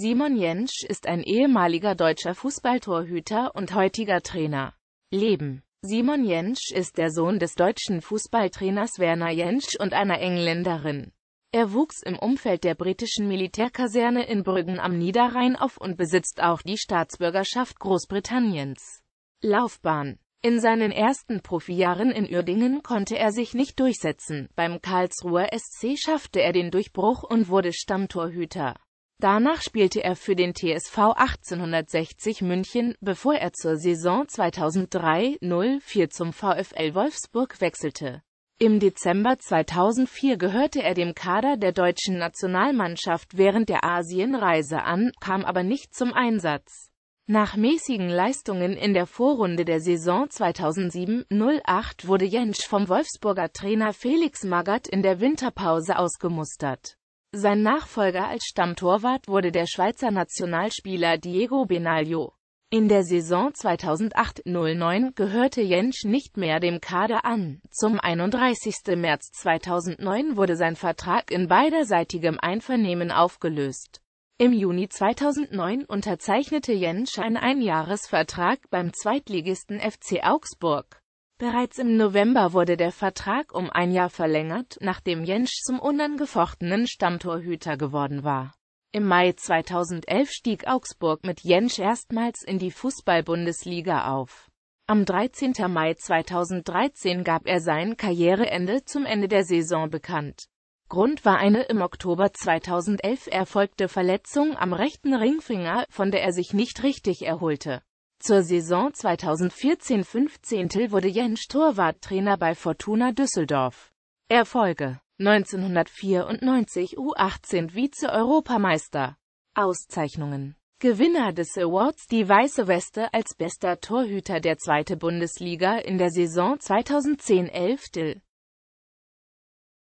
Simon Jentsch ist ein ehemaliger deutscher Fußballtorhüter und heutiger Trainer. Leben Simon Jentsch ist der Sohn des deutschen Fußballtrainers Werner Jentsch und einer Engländerin. Er wuchs im Umfeld der britischen Militärkaserne in Brüggen am Niederrhein auf und besitzt auch die Staatsbürgerschaft Großbritanniens. Laufbahn In seinen ersten Profijahren in Uerdingen konnte er sich nicht durchsetzen, beim Karlsruher SC schaffte er den Durchbruch und wurde Stammtorhüter. Danach spielte er für den TSV 1860 München, bevor er zur Saison 2003-04 zum VfL Wolfsburg wechselte. Im Dezember 2004 gehörte er dem Kader der deutschen Nationalmannschaft während der Asienreise an, kam aber nicht zum Einsatz. Nach mäßigen Leistungen in der Vorrunde der Saison 2007-08 wurde Jentsch vom Wolfsburger Trainer Felix Magath in der Winterpause ausgemustert. Sein Nachfolger als Stammtorwart wurde der Schweizer Nationalspieler Diego Benaglio. In der Saison 2008-09 gehörte Jensch nicht mehr dem Kader an. Zum 31. März 2009 wurde sein Vertrag in beiderseitigem Einvernehmen aufgelöst. Im Juni 2009 unterzeichnete Jensch einen Einjahresvertrag beim Zweitligisten FC Augsburg. Bereits im November wurde der Vertrag um ein Jahr verlängert, nachdem Jensch zum unangefochtenen Stammtorhüter geworden war. Im Mai 2011 stieg Augsburg mit Jensch erstmals in die Fußball-Bundesliga auf. Am 13. Mai 2013 gab er sein Karriereende zum Ende der Saison bekannt. Grund war eine im Oktober 2011 erfolgte Verletzung am rechten Ringfinger, von der er sich nicht richtig erholte. Zur Saison 2014-15 wurde Jens Torwart Trainer bei Fortuna Düsseldorf. Erfolge 1994 U18 Vize-Europameister. Auszeichnungen Gewinner des Awards Die Weiße Weste als bester Torhüter der zweiten Bundesliga in der Saison 2010-11 Dill